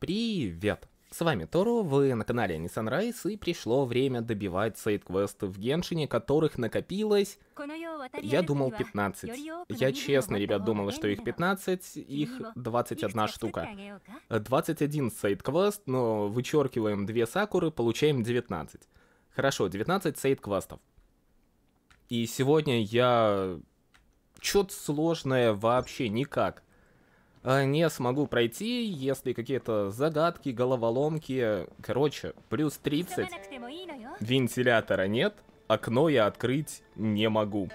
Привет! С вами Торо, вы на канале Nissan Rise, и пришло время добивать сайт-квесты в Геншине, которых накопилось... Я думал 15. Я честно, ребят, думал, что их 15, их 21 штука. 21 сайт-квест, но вычеркиваем 2 сакуры, получаем 19. Хорошо, 19 сайт-квестов. И сегодня я... Чё-то сложное вообще никак. Э, не смогу пройти, если какие-то загадки, головоломки. Короче, плюс 30. Вентилятора нет, окно я открыть не могу.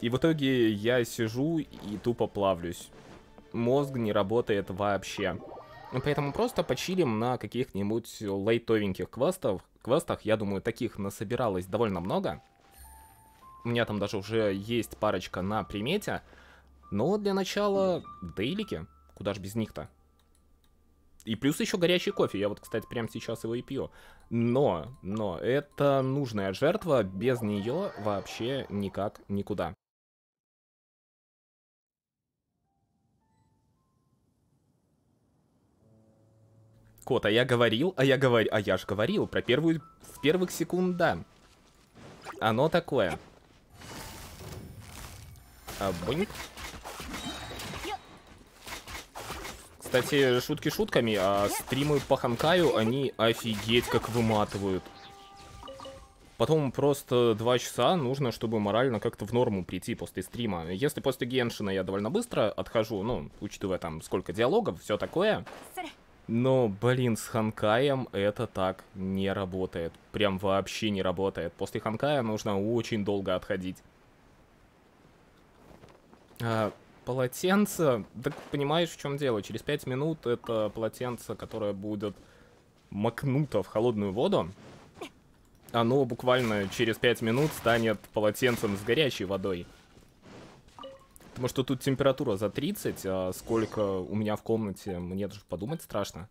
И в итоге я сижу и тупо плавлюсь. Мозг не работает вообще. Ну, поэтому просто почилим на каких-нибудь лайтовеньких квестов. квестах. Я думаю, таких насобиралось довольно много. У меня там даже уже есть парочка на примете. Но для начала дейлики. Куда же без них-то? И плюс еще горячий кофе. Я вот, кстати, прямо сейчас его и пью. Но, но, это нужная жертва. Без нее вообще никак никуда. Кот, а я говорил, а я говорил, а я же говорил про первую, в первых секунд, да. Оно такое. А, бунь. Кстати, шутки шутками, а стримы по Ханкаю, они офигеть как выматывают. Потом просто два часа нужно, чтобы морально как-то в норму прийти после стрима. Если после Геншина я довольно быстро отхожу, ну, учитывая там сколько диалогов, все такое. Но, блин, с Ханкаем это так не работает. Прям вообще не работает. После Ханкая нужно очень долго отходить. А, Полотенце, так понимаешь, в чем дело? Через пять минут это полотенце, которое будет макнуто в холодную воду, оно буквально через пять минут станет полотенцем с горячей водой. Потому что тут температура за 30, а сколько у меня в комнате, мне даже подумать страшно.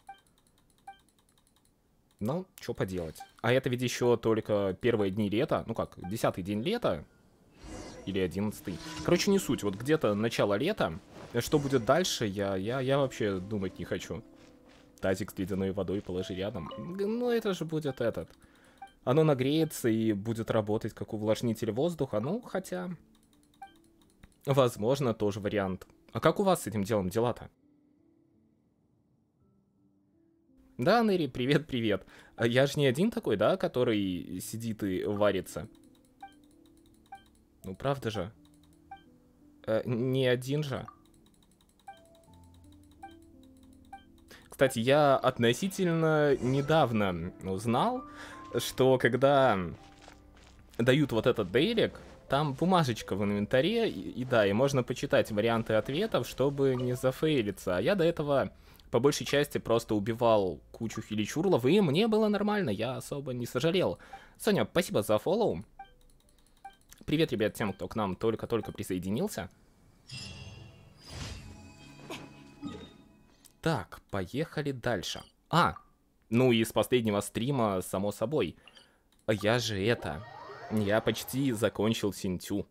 Ну, что поделать. А это ведь еще только первые дни лета, ну как, десятый день лета, или 11. Короче, не суть. Вот где-то начало лета. Что будет дальше, я, я, я вообще думать не хочу. Тазик с ледяной водой положи рядом. Ну, это же будет этот. Оно нагреется и будет работать как увлажнитель воздуха. Ну, хотя... Возможно, тоже вариант. А как у вас с этим делом дела-то? Да, Нэри, привет-привет. А я же не один такой, да, который сидит и варится. Ну, правда же? Э, не один же. Кстати, я относительно недавно узнал, что когда дают вот этот дейлик, там бумажечка в инвентаре, и, и да, и можно почитать варианты ответов, чтобы не зафейлиться. А я до этого по большей части просто убивал кучу хиличурлов, и мне было нормально, я особо не сожалел. Соня, спасибо за фоллоу. Привет, ребят, тем, кто к нам только-только присоединился. Так, поехали дальше. А, ну и с последнего стрима, само собой. Я же это... Я почти закончил Синтю.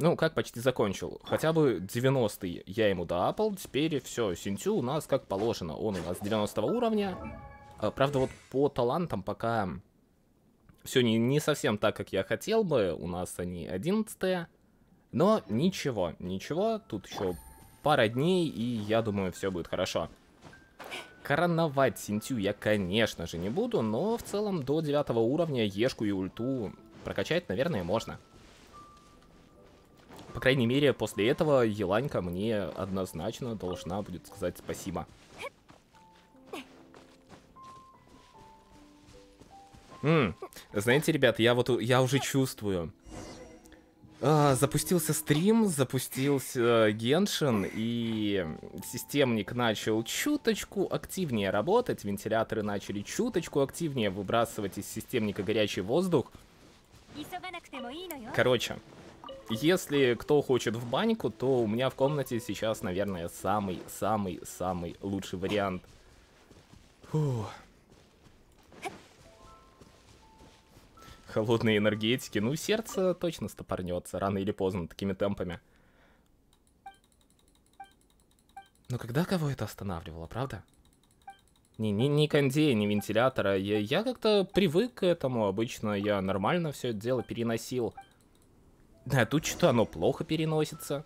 Ну, как почти закончил. Хотя бы 90-й я ему доапал, теперь все, Синтю у нас как положено. Он у нас 90 уровня. А, правда, вот по талантам пока все не, не совсем так, как я хотел бы. У нас они 11 Но ничего, ничего. Тут еще пара дней, и я думаю, все будет хорошо. Короновать Синтю я, конечно же, не буду, но в целом до 9 уровня Ешку и Ульту прокачать, наверное, можно. По крайней мере, после этого Еланька мне однозначно должна будет сказать Спасибо. М -м. Знаете, ребят, я вот я уже чувствую. А, запустился стрим, запустился э, Геншин, и системник начал чуточку активнее работать, вентиляторы начали чуточку активнее выбрасывать из системника горячий воздух. Короче, если кто хочет в баньку, то у меня в комнате сейчас, наверное, самый-самый-самый лучший вариант. Фух. холодной энергетики. Ну, сердце точно стопорнется, рано или поздно, такими темпами. Но когда кого это останавливало, правда? Ни, ни, ни кондея, ни вентилятора. Я, я как-то привык к этому. Обычно я нормально все это дело переносил. Да, а тут что-то оно плохо переносится.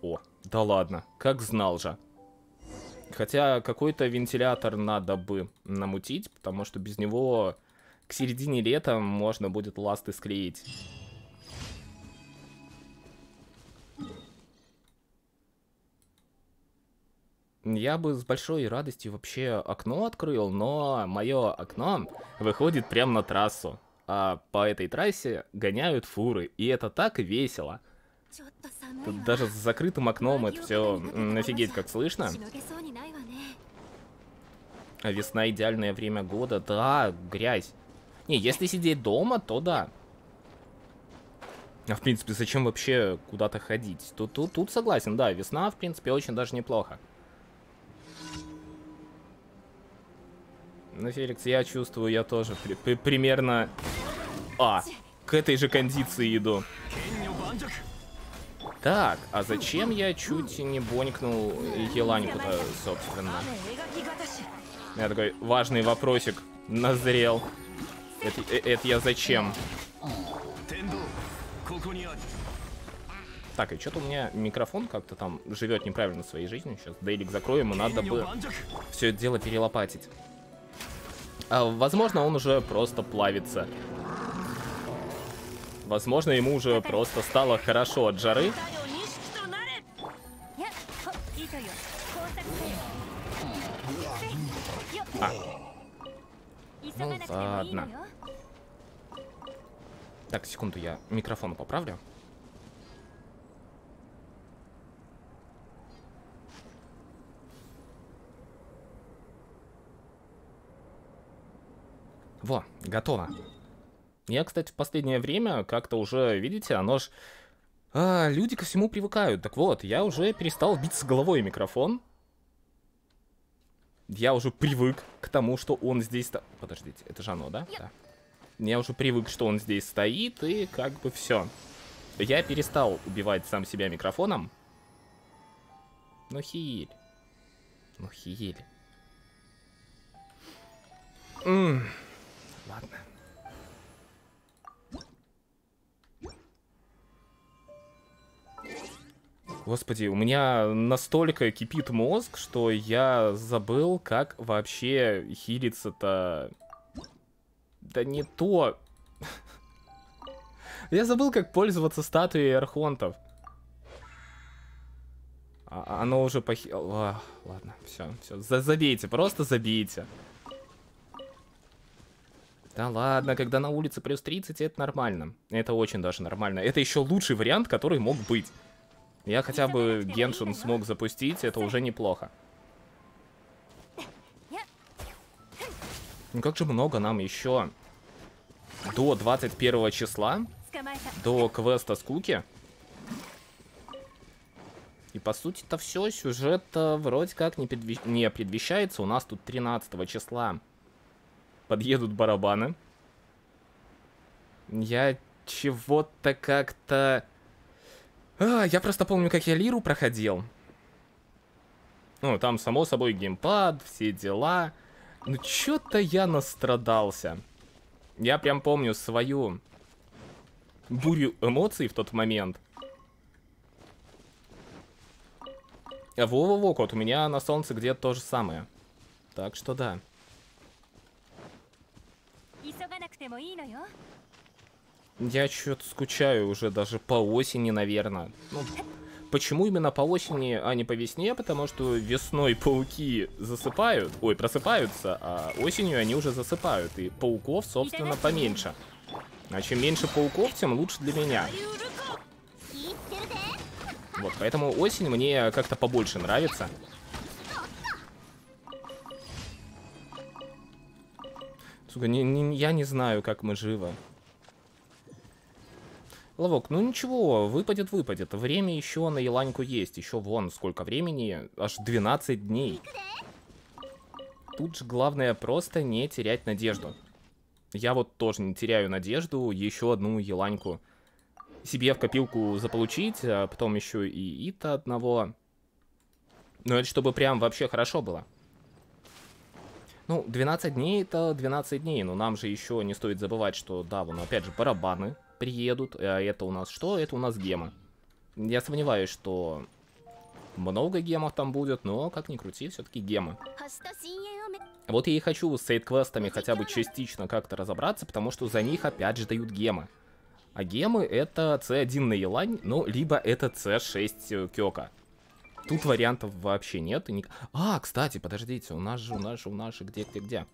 О, да ладно, как знал же. Хотя какой-то вентилятор надо бы намутить, потому что без него к середине лета можно будет ласты склеить. Я бы с большой радостью вообще окно открыл, но мое окно выходит прямо на трассу. А по этой трассе гоняют фуры, и это так весело. Тут даже с закрытым окном это все офигеть как слышно. А весна идеальное время года. Да, грязь. Не, если сидеть дома, то да. А в принципе, зачем вообще куда-то ходить? Тут, тут, тут согласен, да, весна, в принципе, очень даже неплохо. Ну, Феликс, я чувствую, я тоже при при примерно... А, к этой же кондиции иду. Так, а зачем я чуть не бонькнул Еланьку-то, собственно? Я такой важный вопросик назрел. Это, э, это я зачем? Так, и что-то у меня микрофон как-то там живет неправильно своей жизнью. Сейчас дейлик закроем, и надо бы все это дело перелопатить. А, возможно, он уже просто плавится. Возможно, ему уже просто стало хорошо от жары. А. Ну ладно. Так, секунду, я микрофон поправлю. Во, готово. Я, кстати, в последнее время как-то уже, видите, оно ж... А, люди ко всему привыкают. Так вот, я уже перестал бить с головой микрофон. Я уже привык к тому, что он здесь... Подождите, это же оно, да? Да. Я уже привык, что он здесь стоит, и как бы все. Я перестал убивать сам себя микрофоном. Ну хиль. Ну хиль. ладно. Господи, у меня настолько кипит мозг, что я забыл, как вообще хилиться-то... Да не то. Я забыл, как пользоваться статуей архонтов. А, а оно уже похило. А, ладно, все, все. За забейте, просто забейте. Да ладно, когда на улице плюс 30, это нормально. Это очень даже нормально. Это еще лучший вариант, который мог быть. Я хотя бы Геншин смог запустить, это уже неплохо. Ну как же много нам еще до 21 числа, до квеста скуки. И по сути-то все, сюжет вроде как не, предвещ... не предвещается. У нас тут 13 числа подъедут барабаны. Я чего-то как-то а, я просто помню, как я Лиру проходил. Ну, там, само собой, геймпад, все дела. Ну, что то я настрадался. Я прям помню свою бурю эмоций в тот момент. Во-во-во, кот, у меня на солнце где-то то же самое. Так что да. Я что-то скучаю уже даже по осени, наверное. Ну, почему именно по осени, а не по весне? Потому что весной пауки засыпают, ой, просыпаются, а осенью они уже засыпают. И пауков, собственно, поменьше. А чем меньше пауков, тем лучше для меня. Вот, поэтому осень мне как-то побольше нравится. Сука, не, не, я не знаю, как мы живы. Ловок, ну ничего, выпадет, выпадет. Время еще на Еланьку есть. Еще вон сколько времени, аж 12 дней. Тут же главное просто не терять надежду. Я вот тоже не теряю надежду еще одну Еланьку себе в копилку заполучить, а потом еще и Ита одного. Но ну, это чтобы прям вообще хорошо было. Ну, 12 дней это 12 дней, но нам же еще не стоит забывать, что да, вон опять же барабаны приедут. А это у нас что? Это у нас гемы. Я сомневаюсь, что много гемов там будет, но как ни крути, все-таки гемы. Вот я и хочу с сайт-квестами хотя бы частично как-то разобраться, потому что за них опять же дают гемы. А гемы это C1 на Елань, ну, либо это C6 э, Кёка. Тут вариантов вообще нет. Ник... А, кстати, подождите, у нас же, у нас же, у нас же, где, где, где?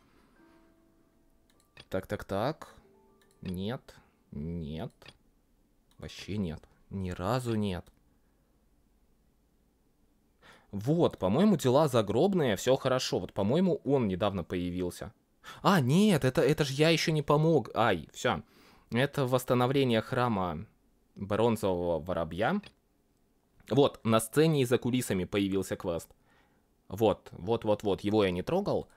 Так, так, так. Нет. Нет. Вообще нет. Ни разу нет. Вот, по-моему, дела загробные, все хорошо. Вот, по-моему, он недавно появился. А, нет, это, это же я еще не помог. Ай, все. Это восстановление храма бронзового воробья. Вот, на сцене и за кулисами появился квест. Вот, вот, вот, вот, его я не трогал.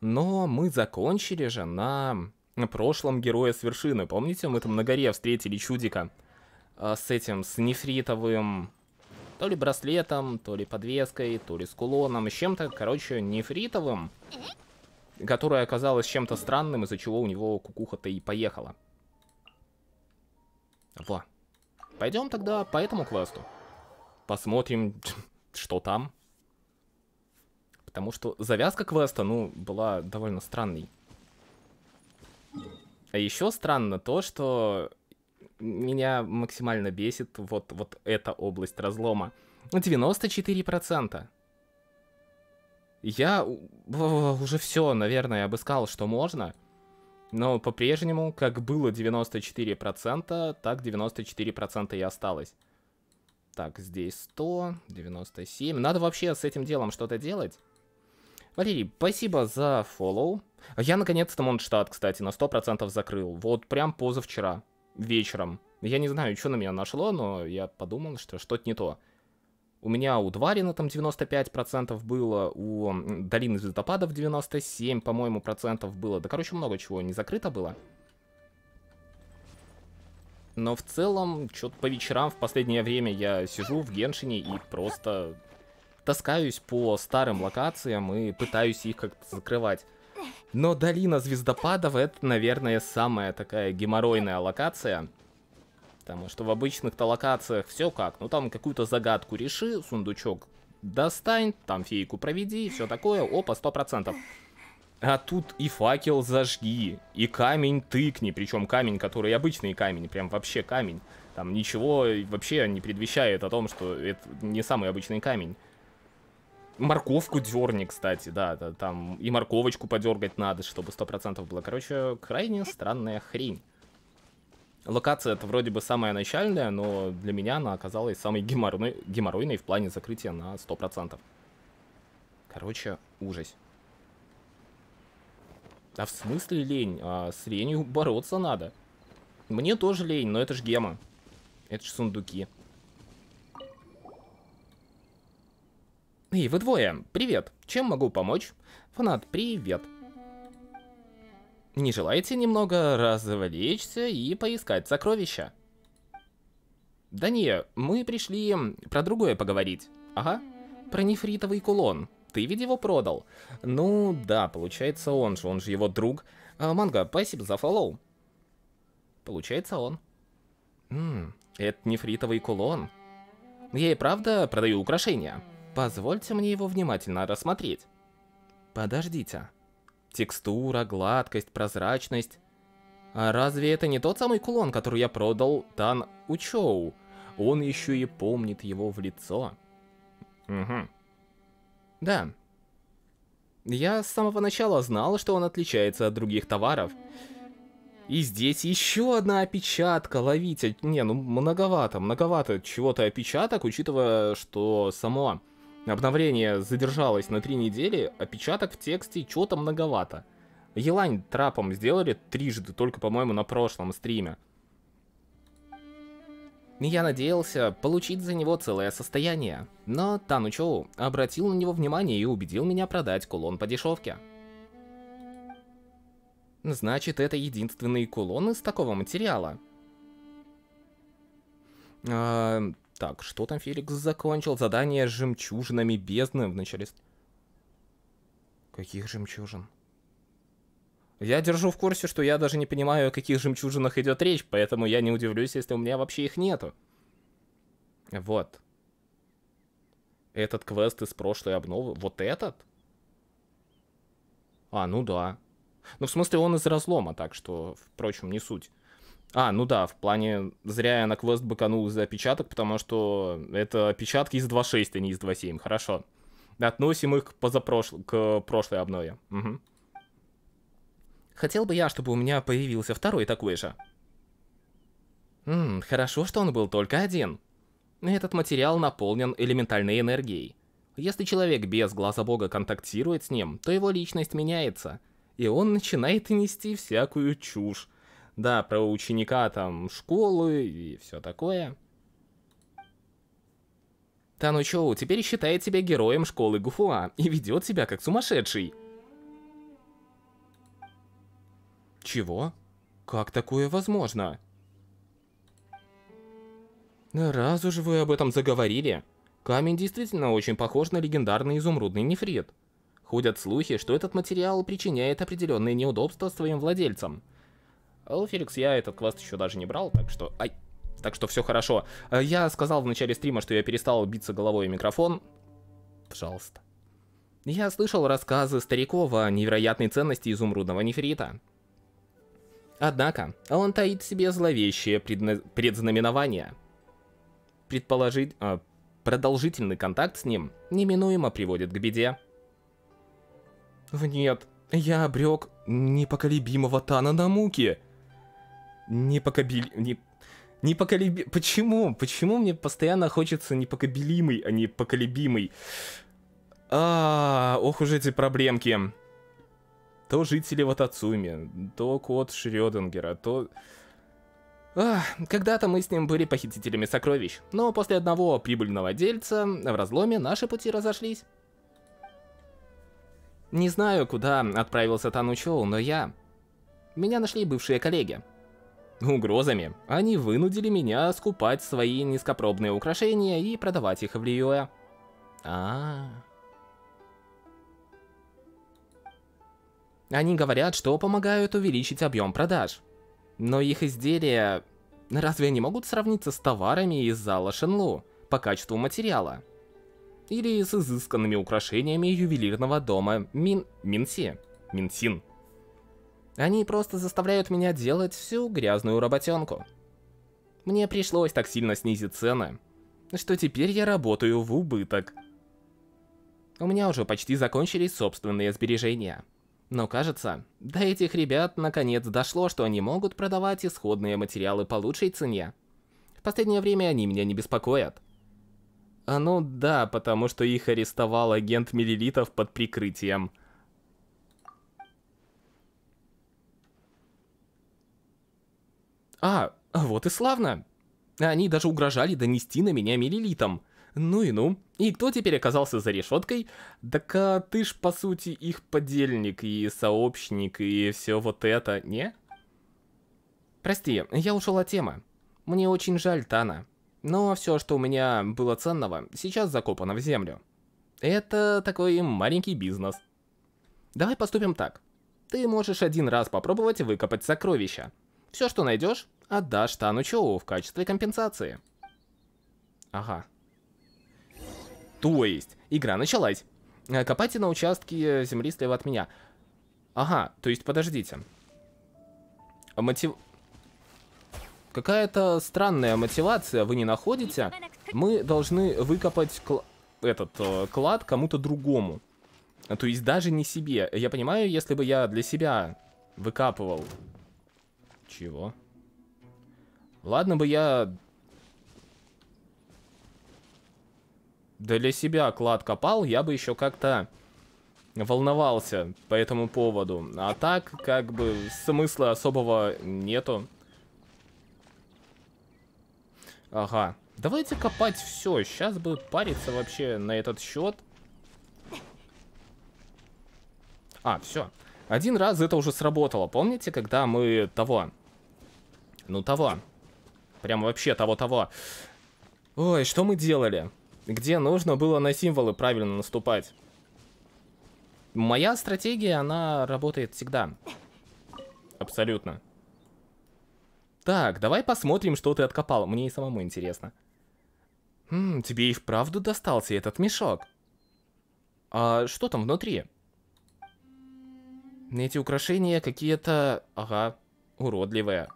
Но мы закончили же на прошлом героя с вершины. Помните, мы там на горе встретили чудика а, с этим, с нефритовым то ли браслетом, то ли подвеской, то ли с кулоном, с чем-то, короче, нефритовым, которое оказалось чем-то странным, из-за чего у него кукуха-то и поехала. Во. Пойдем тогда по этому квесту. Посмотрим, что там. Потому что завязка квеста, ну, была довольно странной. А еще странно то, что меня максимально бесит вот, вот эта область разлома. 94%. Я уже все, наверное, обыскал, что можно. Но по-прежнему, как было 94%, так 94% и осталось. Так, здесь 100, 97. Надо вообще с этим делом что-то делать. Валерий, спасибо за фоллоу. А я наконец-то Монштадт, кстати, на 100% закрыл. Вот прям позавчера, вечером. Я не знаю, что на меня нашло, но я подумал, что что-то не то. У меня у Дварина там 95% было, у Долины Звездопадов 97, по-моему, процентов было. Да, короче, много чего не закрыто было. Но в целом, что-то по вечерам в последнее время я сижу в Геншине и просто таскаюсь по старым локациям и пытаюсь их как-то закрывать. Но долина звездопадов это, наверное, самая такая геморройная локация. Потому что в обычных-то локациях все как. Ну там какую-то загадку реши, сундучок достань, там фейку проведи, все такое, опа, сто процентов. А тут и факел зажги, и камень тыкни, причем камень, который обычный камень, прям вообще камень. Там ничего вообще не предвещает о том, что это не самый обычный камень. Морковку дерни, кстати, да, да, там и морковочку подергать надо, чтобы 100% было. Короче, крайне странная хрень. Локация это вроде бы самая начальная, но для меня она оказалась самой геморройной, геморройной в плане закрытия на 100%. Короче, ужас. А в смысле лень? А с ленью бороться надо. Мне тоже лень, но это ж гема. Это же сундуки. Эй, вы двое, привет. Чем могу помочь? Фанат, привет. Не желаете немного развлечься и поискать сокровища? Да не, мы пришли про другое поговорить. Ага, про нефритовый кулон. Ты ведь его продал. Ну да, получается он же, он же его друг. А, манго, спасибо за фоллоу. Получается он. Ммм, это нефритовый кулон. Я и правда продаю украшения. Позвольте мне его внимательно рассмотреть. Подождите. Текстура, гладкость, прозрачность. А разве это не тот самый кулон, который я продал Тан Учоу? Он еще и помнит его в лицо. Угу. Да. Я с самого начала знал, что он отличается от других товаров. И здесь еще одна опечатка, ловите. Не, ну многовато, многовато чего-то опечаток, учитывая, что само Обновление задержалось на три недели, опечаток в тексте что-то многовато. Елань трапом сделали трижды, только, по-моему, на прошлом стриме. Я надеялся получить за него целое состояние, но Тану Чоу обратил на него внимание и убедил меня продать кулон по дешевке. Значит, это единственный кулон из такого материала. А, так, что там Феликс закончил? Задание с жемчужинами бездны в начале... Каких жемчужин? Я держу в курсе, что я даже не понимаю, о каких жемчужинах идет речь, поэтому я не удивлюсь, если у меня вообще их нету. Вот. Этот квест из прошлой обновы. Вот этот? А, ну да. Ну, в смысле, он из разлома, так что, впрочем, не суть. А, ну да, в плане зря я на квест быканул из-за опечаток, потому что это опечатки из 2.6, а не из 2.7. Хорошо. Относим их к, позапрошл... к прошлой обнове. Угу. Хотел бы я, чтобы у меня появился второй такой же. Ммм, хорошо, что он был только один. Этот материал наполнен элементальной энергией. Если человек без глаза бога контактирует с ним, то его личность меняется, и он начинает нести всякую чушь, да, про ученика там школы и все такое. Тану Чоу теперь считает тебя героем школы Гуфуа и ведет себя как сумасшедший. Чего? Как такое возможно? Раз уж вы об этом заговорили, камень действительно очень похож на легендарный изумрудный нефрит. Ходят слухи, что этот материал причиняет определенные неудобства своим владельцам – Элфиликс я этот квест еще даже не брал, так что... Ай! Так что все хорошо. Э, я сказал в начале стрима, что я перестал биться головой о микрофон. Пожалуйста. Я слышал рассказы стариков о невероятной ценности изумрудного нефрита. Однако, он таит в себе зловещее предна... предзнаменование. Предположить... А, э, продолжительный контакт с ним неминуемо приводит к беде. нет, я обрек непоколебимого Тана на муки непокобили... Не... Непоколеби... Почему? Почему мне постоянно хочется непокобелимый, а не поколебимый? А, -а, -а ох уж эти проблемки. То жители Ватацуми, то кот Шрёдингера, то... Когда-то мы с ним были похитителями сокровищ, но после одного прибыльного дельца в разломе наши пути разошлись. Не знаю, куда отправился Тану Чоу, но я... Меня нашли бывшие коллеги. Угрозами они вынудили меня скупать свои низкопробные украшения и продавать их в Лиюэ. А, -а, а Они говорят, что помогают увеличить объем продаж. Но их изделия... Разве они могут сравниться с товарами из зала Шенлу по качеству материала? Или с изысканными украшениями ювелирного дома Мин... Минси? Минсин. Они просто заставляют меня делать всю грязную работенку. Мне пришлось так сильно снизить цены, что теперь я работаю в убыток. У меня уже почти закончились собственные сбережения. Но кажется, до этих ребят наконец дошло, что они могут продавать исходные материалы по лучшей цене. В последнее время они меня не беспокоят. А ну да, потому что их арестовал агент Миллилитов под прикрытием – А, вот и славно. Они даже угрожали донести на меня миллилитом. Ну и ну. И кто теперь оказался за решеткой? Так а, ты ж, по сути, их подельник и сообщник и все вот это, не? Прости, я ушел от темы. Мне очень жаль, Тана. Но все, что у меня было ценного, сейчас закопано в землю. Это такой маленький бизнес. Давай поступим так. Ты можешь один раз попробовать выкопать сокровища. Все, что найдешь, Отдашь а, Танучу в качестве компенсации. Ага. То есть, игра началась. Э, копайте на участке э, земли слева от меня. Ага, то есть, подождите. Мотив... Какая-то странная мотивация, вы не находите? Мы должны выкопать кл... этот э, клад кому-то другому. То есть даже не себе. Я понимаю, если бы я для себя выкапывал... Чего? Ладно бы я... Для себя клад копал, я бы еще как-то волновался по этому поводу. А так, как бы, смысла особого нету. Ага. Давайте копать все. Сейчас бы париться вообще на этот счет. А, все. Один раз это уже сработало. Помните, когда мы того... Ну, того Прям вообще того-того. Ой, что мы делали? Где нужно было на символы правильно наступать? Моя стратегия, она работает всегда. Абсолютно. Так, давай посмотрим, что ты откопал. Мне и самому интересно. Хм, тебе и вправду достался этот мешок. А что там внутри? Эти украшения какие-то... Ага, уродливые.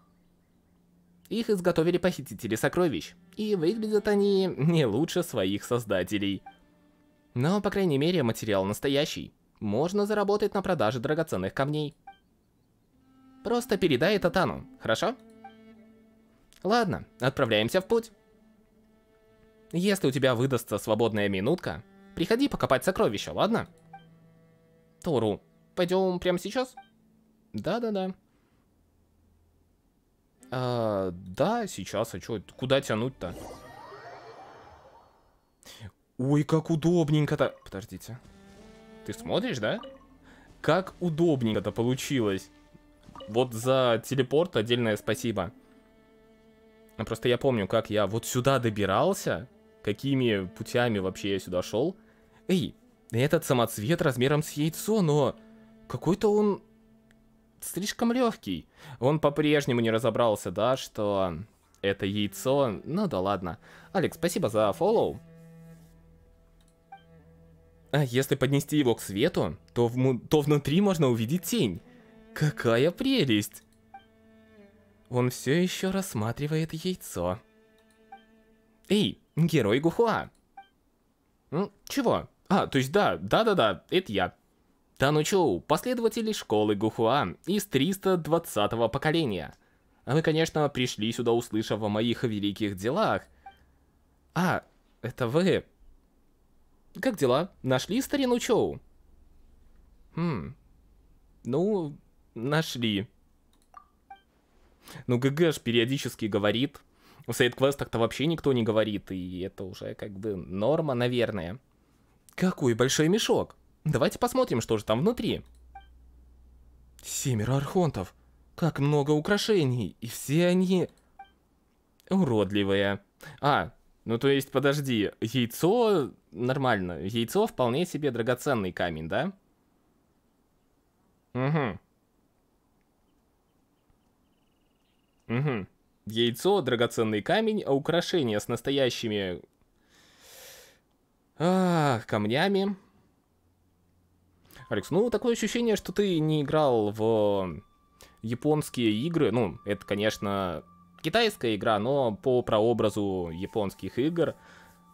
Их изготовили похитители сокровищ, и выглядят они не лучше своих создателей. Но, по крайней мере, материал настоящий. Можно заработать на продаже драгоценных камней. Просто передай это Тану, хорошо? Ладно, отправляемся в путь. Если у тебя выдастся свободная минутка, приходи покопать сокровища, ладно? Тору, пойдем прямо сейчас? Да-да-да. А, да, сейчас, а что, куда тянуть-то? Ой, как удобненько-то. Подождите. Ты смотришь, да? Как удобненько-то получилось. Вот за телепорт отдельное спасибо. Ну, просто я помню, как я вот сюда добирался, какими путями вообще я сюда шел. Эй, этот самоцвет размером с яйцо, но какой-то он слишком легкий. Он по-прежнему не разобрался, да, что это яйцо. Ну да ладно. Алекс, спасибо за фоллоу. А если поднести его к свету, то, в, то внутри можно увидеть тень. Какая прелесть! Он все еще рассматривает яйцо. Эй, герой Гухуа! Чего? А, то есть да, да-да-да, это я. Тану Чоу, последователи школы Гухуа из 320-го поколения. Вы, конечно, пришли сюда, услышав о моих великих делах. А, это вы? Как дела? Нашли старину Чоу? Хм. Ну, нашли. Ну, ГГ ж периодически говорит. В сайт-квестах-то вообще никто не говорит, и это уже как бы норма, наверное. Какой большой мешок! Давайте посмотрим, что же там внутри. Семеро архонтов. Как много украшений, и все они... Уродливые. А, ну то есть, подожди, яйцо нормально. Яйцо вполне себе драгоценный камень, да? Угу. Угу. Яйцо, драгоценный камень, а украшения с настоящими... А, камнями Алекс, ну такое ощущение, что ты не играл в японские игры. Ну, это, конечно, китайская игра, но по прообразу японских игр.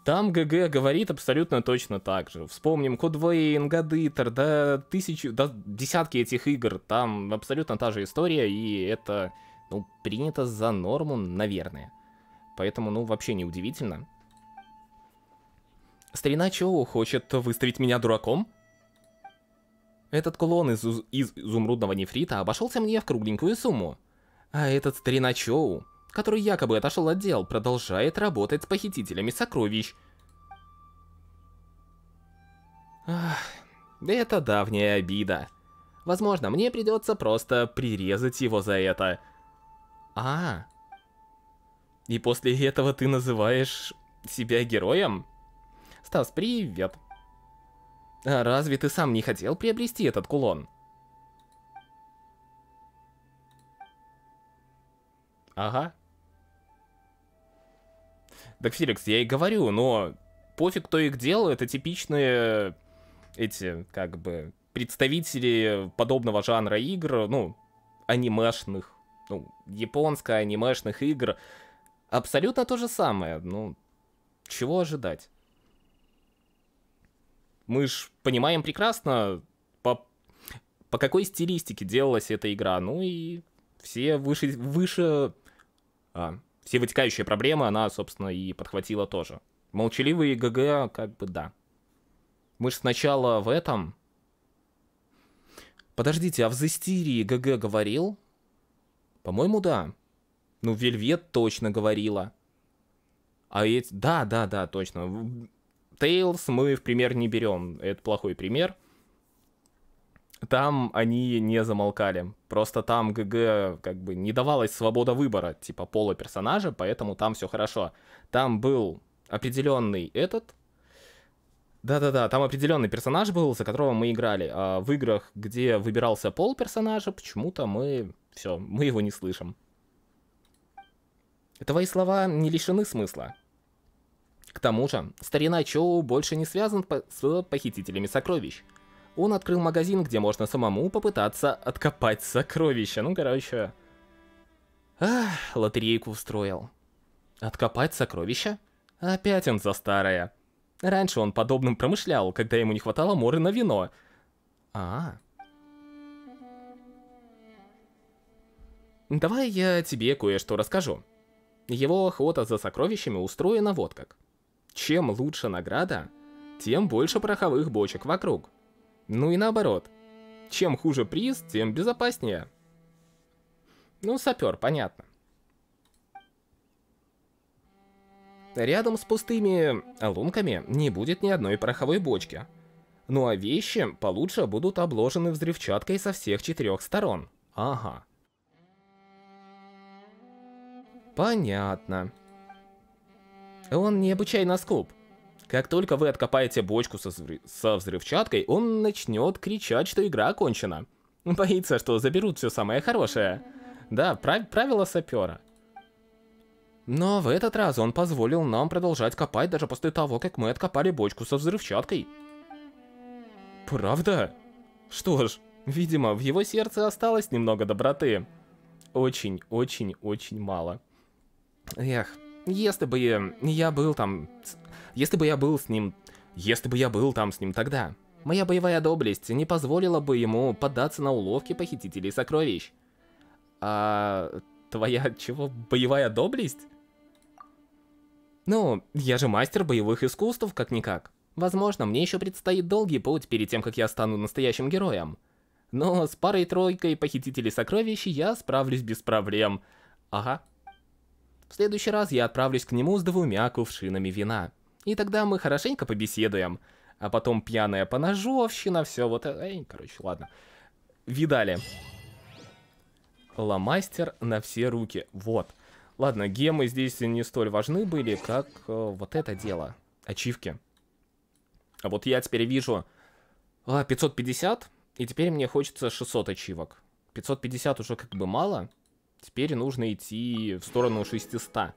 Там ГГ говорит абсолютно точно так же. Вспомним Кодвейн, Гадитер, да тысячи, да десятки этих игр. Там абсолютно та же история, и это, ну, принято за норму, наверное. Поэтому, ну, вообще не удивительно. Старина Чоу хочет выставить меня дураком? Этот кулон из, из изумрудного нефрита обошелся мне в кругленькую сумму. А этот старина Чоу, который якобы отошел от дел, продолжает работать с похитителями сокровищ. Ах, это давняя обида. Возможно, мне придется просто прирезать его за это. А. И после этого ты называешь себя героем? Стас, привет. А разве ты сам не хотел приобрести этот кулон? Ага. Так, Феликс, я и говорю, но пофиг, кто их делал, это типичные эти, как бы, представители подобного жанра игр, ну, анимешных, ну, японско-анимешных игр. Абсолютно то же самое, ну, чего ожидать? мы же понимаем прекрасно, по, по какой стилистике делалась эта игра. Ну и все выше, выше а, все вытекающие проблемы она, собственно, и подхватила тоже. Молчаливые ГГ, как бы да. Мы же сначала в этом... Подождите, а в Зестирии ГГ говорил? По-моему, да. Ну, Вельвет точно говорила. А эти... Да, да, да, точно. Tales мы в пример не берем, это плохой пример. Там они не замолкали. Просто там ГГ как бы не давалась свобода выбора, типа пола персонажа, поэтому там все хорошо. Там был определенный этот, да-да-да, там определенный персонаж был, за которого мы играли. А в играх, где выбирался пол персонажа, почему-то мы... Все, мы его не слышим. Твои слова не лишены смысла. К тому же, старина Чоу больше не связан по с похитителями сокровищ. Он открыл магазин, где можно самому попытаться откопать сокровища. Ну, короче... Ах, лотерейку устроил. Откопать сокровища? Опять он за старое. Раньше он подобным промышлял, когда ему не хватало моры на вино. А, -а, а. Давай я тебе кое-что расскажу. Его охота за сокровищами устроена вот как. Чем лучше награда, тем больше пороховых бочек вокруг. Ну и наоборот. Чем хуже приз, тем безопаснее. Ну, сапер, понятно. Рядом с пустыми лунками не будет ни одной пороховой бочки. Ну а вещи получше будут обложены взрывчаткой со всех четырех сторон. Ага. Понятно. Он необычайно скуп. Как только вы откопаете бочку со, взрыв... со взрывчаткой, он начнет кричать, что игра окончена. Боится, что заберут все самое хорошее. Да, прав правило сапера. Но в этот раз он позволил нам продолжать копать даже после того, как мы откопали бочку со взрывчаткой. Правда? Что ж, видимо, в его сердце осталось немного доброты. Очень, очень, очень мало. Эх, если бы я был там... Если бы я был с ним... Если бы я был там с ним тогда, моя боевая доблесть не позволила бы ему поддаться на уловки похитителей сокровищ. А... Твоя чего? Боевая доблесть? Ну, я же мастер боевых искусств, как-никак. Возможно, мне еще предстоит долгий путь перед тем, как я стану настоящим героем. Но с парой-тройкой похитителей сокровищ я справлюсь без проблем. Ага. В следующий раз я отправлюсь к нему с двумя кувшинами вина. И тогда мы хорошенько побеседуем. А потом пьяная поножовщина, все вот... Э, эй, короче, ладно. Видали. Ломастер на все руки. Вот. Ладно, гемы здесь не столь важны были, как э, вот это дело. Ачивки. А вот я теперь вижу э, а, 550, и теперь мне хочется 600 ачивок. 550 уже как бы мало. Теперь нужно идти в сторону 600.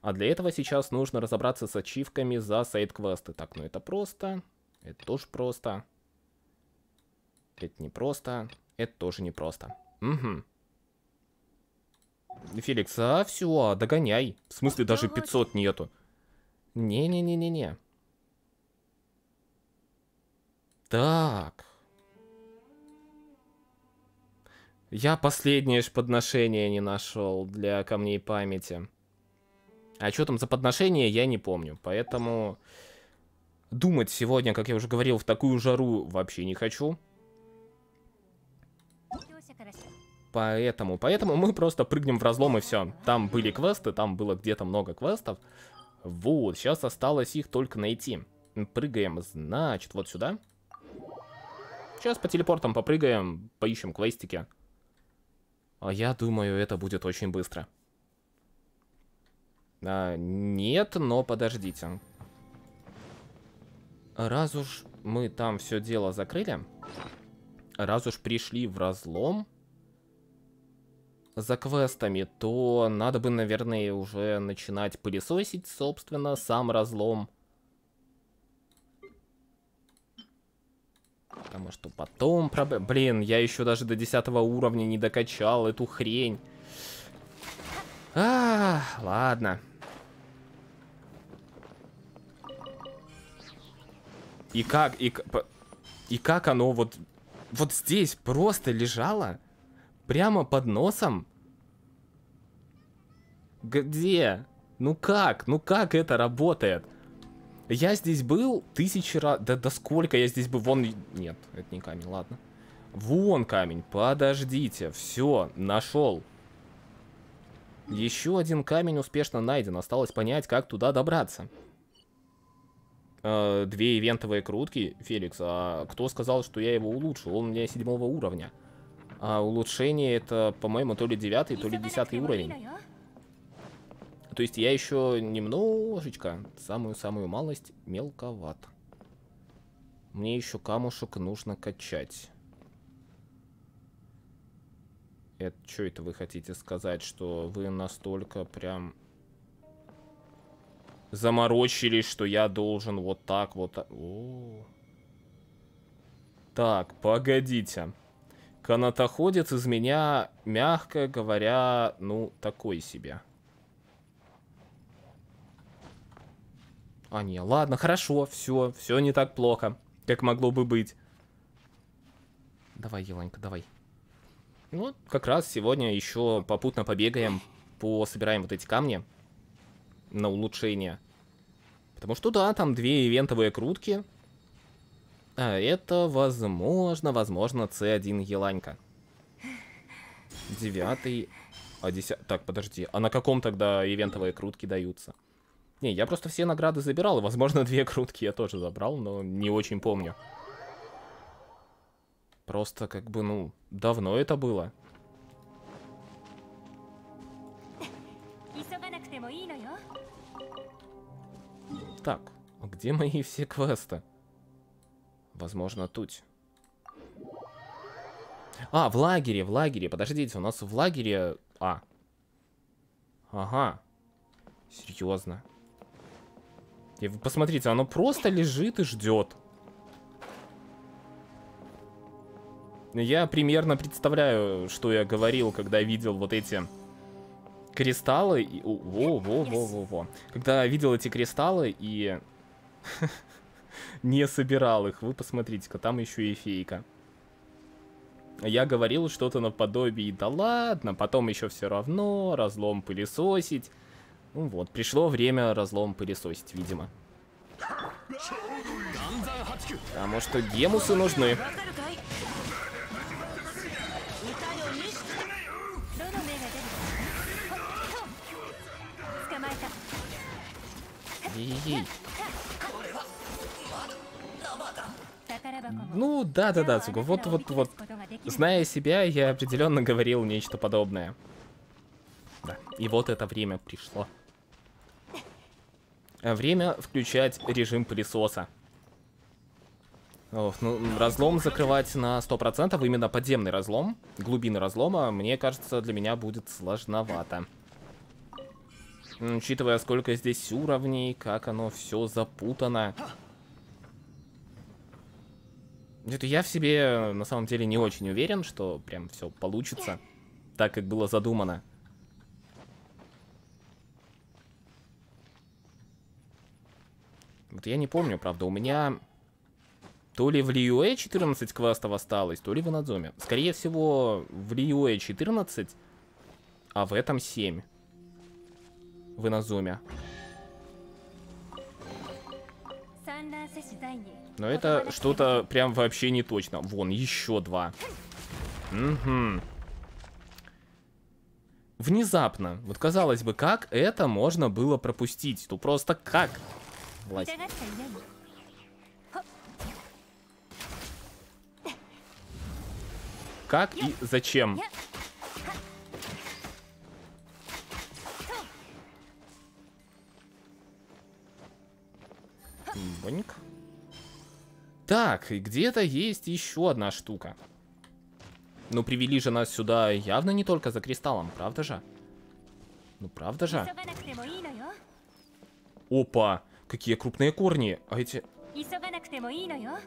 А для этого сейчас нужно разобраться с ачивками за сайт-квесты. Так, ну это просто. Это тоже просто. Это не просто. Это тоже не просто. Угу. Феликс, а все, а догоняй. В смысле даже 500 нету. Не-не-не-не-не. Так. Я последнее ж подношение не нашел для камней памяти. А что там за подношение, я не помню. Поэтому думать сегодня, как я уже говорил, в такую жару вообще не хочу. Поэтому, поэтому мы просто прыгнем в разлом и все. Там были квесты, там было где-то много квестов. Вот, сейчас осталось их только найти. Прыгаем, значит, вот сюда. Сейчас по телепортам попрыгаем, поищем квестики. А я думаю, это будет очень быстро. А, нет, но подождите. Раз уж мы там все дело закрыли, раз уж пришли в разлом за квестами, то надо бы, наверное, уже начинать пылесосить, собственно, сам разлом. Потому что потом проблема... Блин, я еще даже до 10 уровня не докачал эту хрень. А, ладно. И как... И, и как оно вот... Вот здесь просто лежало? Прямо под носом? Где? Ну как? Ну как это работает? Я здесь был тысячи раз... Да, да сколько я здесь был? Вон... Нет, это не камень, ладно. Вон камень, подождите. Все, нашел. Еще один камень успешно найден. Осталось понять, как туда добраться. Э, две ивентовые крутки, Феликс. А кто сказал, что я его улучшил? Он у меня седьмого уровня. А улучшение это, по-моему, то ли девятый, то ли десятый уровень. То есть я еще немножечко, самую-самую малость, мелковат. Мне еще камушек нужно качать. Это что это вы хотите сказать, что вы настолько прям заморочились, что я должен вот так вот... Так, О -о -о. так погодите. Канатоходец из меня, мягко говоря, ну, такой себе. А, не, ладно, хорошо, все, все не так плохо, как могло бы быть. Давай, Еланька, давай. Ну, как раз сегодня еще попутно побегаем, пособираем вот эти камни на улучшение. Потому что, да, там две ивентовые крутки. А это, возможно, возможно, C1 Еланька. Девятый... А деся... Так, подожди, а на каком тогда ивентовые крутки даются? Не, я просто все награды забирал, и, возможно, две крутки я тоже забрал, но не очень помню. Просто, как бы, ну, давно это было. Так, где мои все квесты? Возможно, тут. А, в лагере, в лагере. Подождите, у нас в лагере... А. Ага. Серьезно. И вы посмотрите, оно просто лежит и ждет. Я примерно представляю, что я говорил, когда видел вот эти кристаллы. И... Во-во-во-во-во. Когда видел эти кристаллы и... Не собирал их. Вы посмотрите-ка, там еще и фейка. Я говорил что-то наподобие, да ладно, потом еще все равно, разлом пылесосить. Ну вот, пришло время разлом пылесосить, видимо. Потому а что гемусы нужны. ей Ну, да-да-да, Цугу, вот-вот-вот. Зная себя, я определенно говорил нечто подобное. Да, и вот это время пришло. Э, время включать режим пылесоса. Ох, ну, разлом закрывать на 100%, именно подземный разлом, глубины разлома, мне кажется, для меня будет сложновато. Учитывая, сколько здесь уровней, как оно все запутано. Это я в себе, э, на самом деле, не очень уверен, что прям все получится так, как было задумано. Вот я не помню, правда, у меня то ли в Лиюэ 14 квестов осталось, то ли в Анадзуме. Скорее всего, в Лиюэ 14, а в этом 7. В Иназуме. Но это что-то прям вообще не точно. Вон, еще два. Угу. Внезапно. Вот казалось бы, как это можно было пропустить? Ну просто как? Как? власть. Как и зачем? Боньк. Так, и где-то есть еще одна штука. Ну, привели же нас сюда явно не только за кристаллом, правда же? Ну, правда же? Опа! Какие крупные корни. А эти...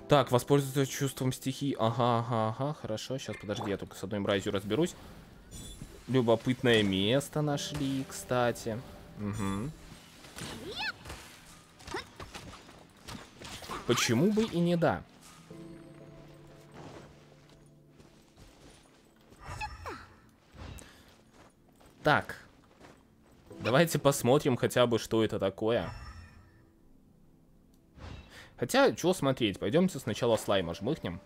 Так, воспользоваться чувством стихии. Ага, ага, ага, хорошо. Сейчас, подожди, я только с одной мразью разберусь. Любопытное место нашли, кстати. Угу. Почему бы и не да? Так. Давайте посмотрим хотя бы, что это такое. Хотя, чего смотреть, пойдемте сначала слайма жмыхнем.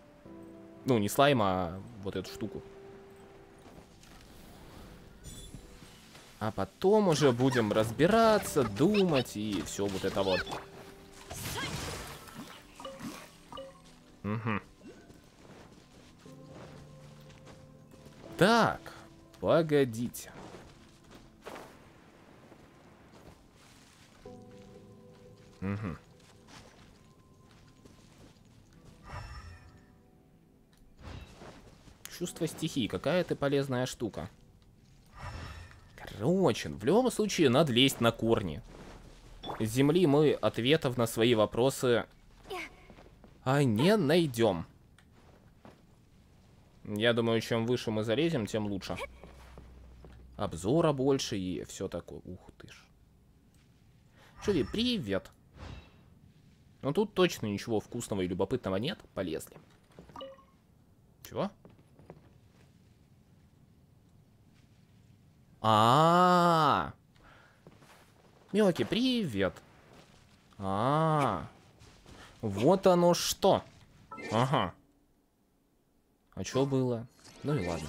Ну, не слайма, а вот эту штуку. А потом уже будем разбираться, думать и все вот это вот. Угу. Так, погодите. Угу. Чувство стихии. Какая ты полезная штука. Короче, в любом случае надо лезть на корни. С земли мы ответов на свои вопросы... А не найдем. Я думаю, чем выше мы залезем, тем лучше. Обзора больше и все такое. Ух ты ж. Шиви, привет. Ну тут точно ничего вкусного и любопытного нет. Полезли. Чего? А, -а, -а. Мелкий, привет. А, -а, а, вот оно что. Ага. А что было? Ну и ладно.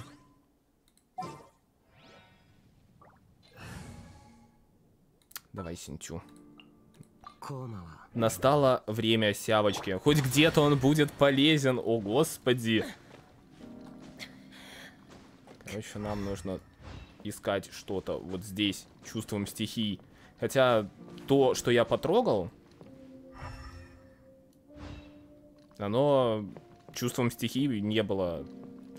Давай, Синтю. Настало время сявочки. Хоть где-то он будет полезен. О, господи. Короче, нам нужно искать что-то вот здесь чувством стихий. Хотя то, что я потрогал, оно чувством стихии не было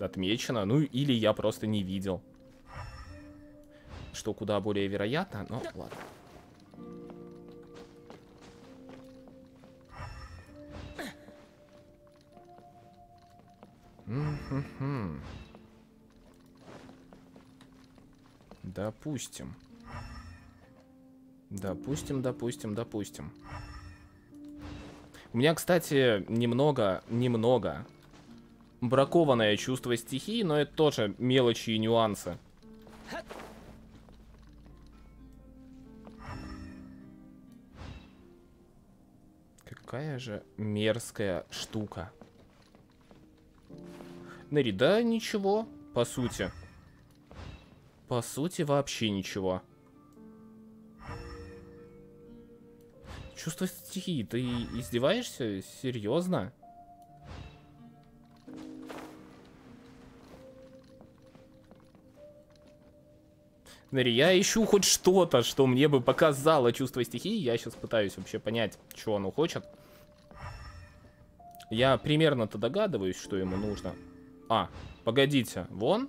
отмечено. Ну или я просто не видел. Что куда более вероятно, но ладно. Mm-hmm. Допустим. Допустим, допустим, допустим. У меня, кстати, немного, немного бракованное чувство стихии, но это тоже мелочи и нюансы. Какая же мерзкая штука. Нари, да ничего, по сути. По сути, вообще ничего. Чувство стихии, ты издеваешься? Серьезно? Смотри, я ищу хоть что-то, что мне бы показало чувство стихии. Я сейчас пытаюсь вообще понять, чего оно хочет. Я примерно-то догадываюсь, что ему нужно. А, погодите, вон.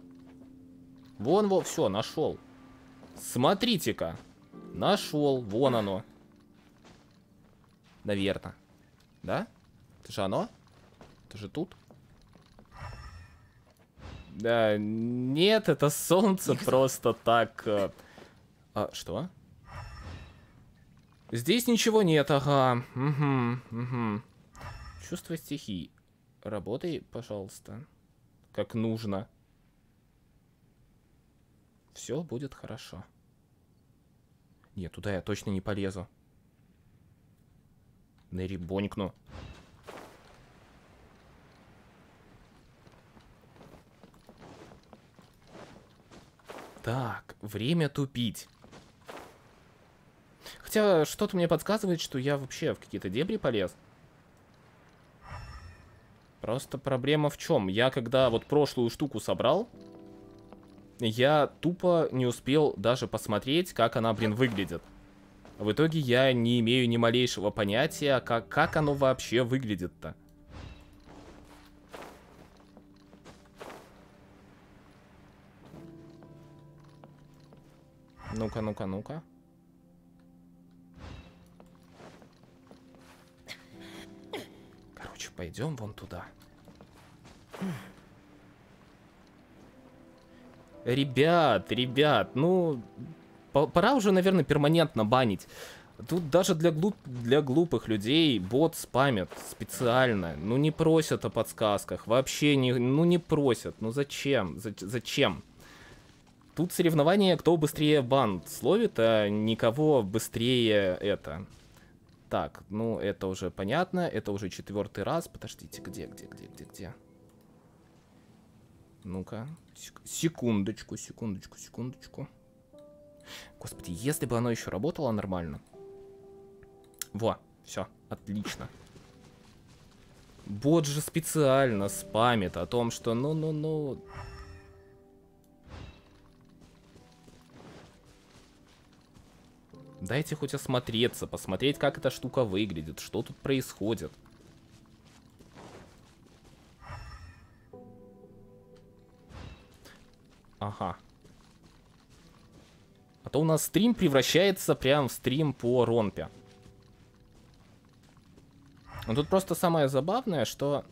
Вон во все, нашел. Смотрите-ка. Нашел, вон оно. Наверное. Да? Это же оно? Это же тут? Да, нет, это солнце просто так... Э, а, что? Здесь ничего нет, ага. Угу, угу. Чувство стихий. Работай, пожалуйста. Как нужно. Все будет хорошо. Нет, туда я точно не полезу. Нарибонькну. Так, время тупить. Хотя что-то мне подсказывает, что я вообще в какие-то дебри полез. Просто проблема в чем? Я когда вот прошлую штуку собрал, я тупо не успел даже посмотреть, как она, блин, выглядит. В итоге я не имею ни малейшего понятия, как, как оно вообще выглядит-то. Ну-ка, ну-ка, ну-ка. Короче, пойдем вон туда. Ребят, ребят, ну, пора уже, наверное, перманентно банить. Тут даже для, глуп для глупых людей бот спамят специально. Ну не просят о подсказках. Вообще не, ну не просят. Ну зачем? За зачем? Тут соревнование, кто быстрее бан словит, а никого быстрее это. Так, ну это уже понятно. Это уже четвертый раз. Подождите, где, где, где, где, где? Ну-ка. Секундочку, секундочку, секундочку. Господи, если бы оно еще работало нормально. Во, все, отлично. Бот же специально спамит о том, что ну-ну-ну... Дайте хоть осмотреться, посмотреть, как эта штука выглядит, что тут происходит. Ага. А то у нас стрим превращается прям в стрим по ромпе. Но тут просто самое забавное, что...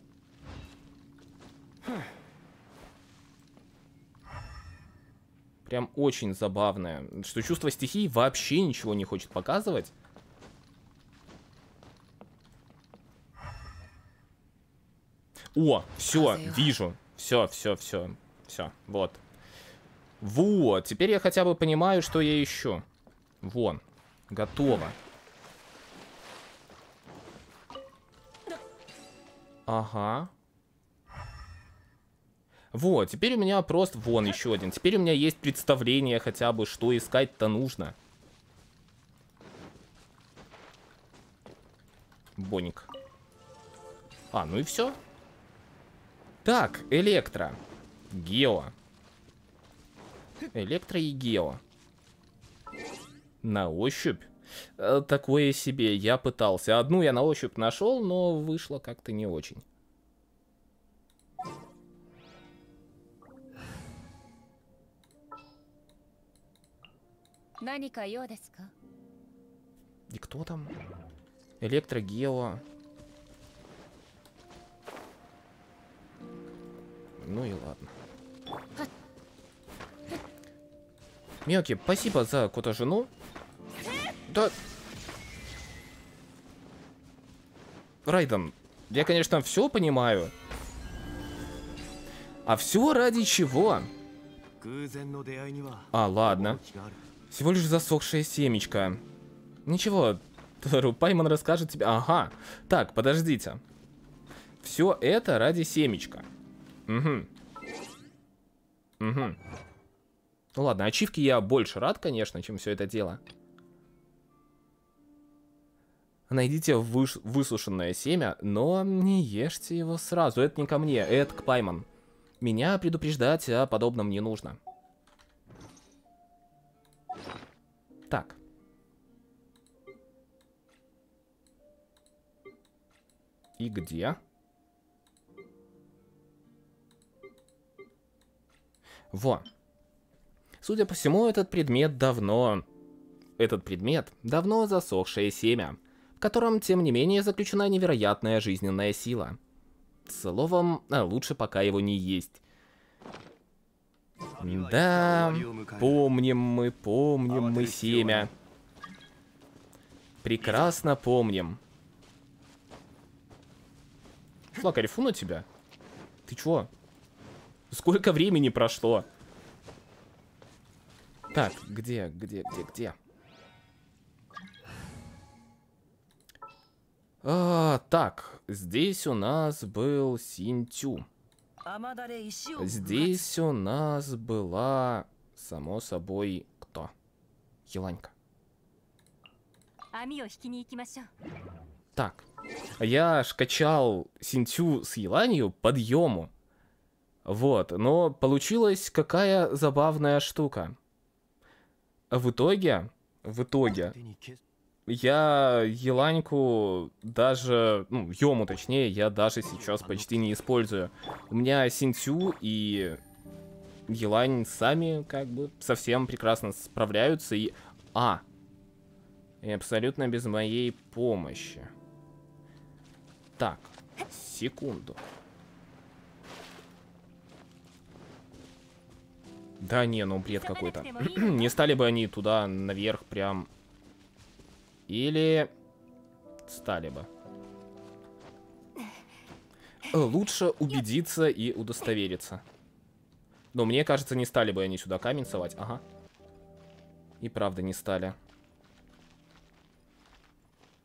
Прям очень забавное, что чувство стихии вообще ничего не хочет показывать. О, все, вижу. Все, все, все, все, вот. Вот, теперь я хотя бы понимаю, что я ищу. Вон, готово. Ага. Вот, теперь у меня просто... Вон еще один. Теперь у меня есть представление хотя бы, что искать-то нужно. Боник. А, ну и все. Так, Электро. Гео. Электро и Гео. На ощупь? Э, такое себе, я пытался. Одну я на ощупь нашел, но вышло как-то не очень. И кто там? Электрогео. Ну и ладно. Мелки, спасибо за кота жену. Да... Райден, я, конечно, все понимаю. А все ради чего? А, ладно. Всего лишь засохшее семечко. Ничего, Рупайман расскажет тебе... Ага. Так, подождите. Все это ради семечка. Угу. Угу. Ну ладно, ачивки я больше рад, конечно, чем все это дело. Найдите выс высушенное семя, но не ешьте его сразу. Это не ко мне, это к Пайман. Меня предупреждать о подобном не нужно. Так. И где? Во. Судя по всему, этот предмет давно... Этот предмет давно засохшее семя, в котором, тем не менее, заключена невероятная жизненная сила. Словом, а лучше пока его не есть. Да, помним мы, помним мы семя. Прекрасно помним. Чувак, арифу на тебя? Ты чего? Сколько времени прошло? Так, где, где, где, где? А, так, здесь у нас был Синтю. Здесь у нас была, само собой, кто? Еланька. Так, я скачал качал Синтю с Еланью подъему. Вот, но получилась какая забавная штука. А в итоге, в итоге, я Еланьку даже, ну, Йому точнее, я даже сейчас почти не использую. У меня Синтю и Елань сами как бы совсем прекрасно справляются и... А! И абсолютно без моей помощи. Так, секунду. Да не, ну бред какой-то. не стали бы они туда наверх прям. Или стали бы. Лучше убедиться и удостовериться. Но мне кажется, не стали бы они сюда камень совать. Ага. И правда не стали.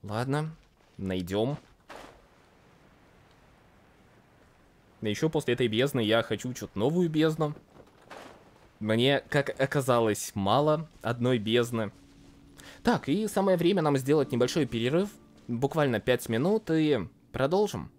Ладно, найдем. Да еще после этой бездны я хочу что-то новую бездну. Мне, как оказалось, мало одной бездны. Так, и самое время нам сделать небольшой перерыв, буквально 5 минут, и продолжим.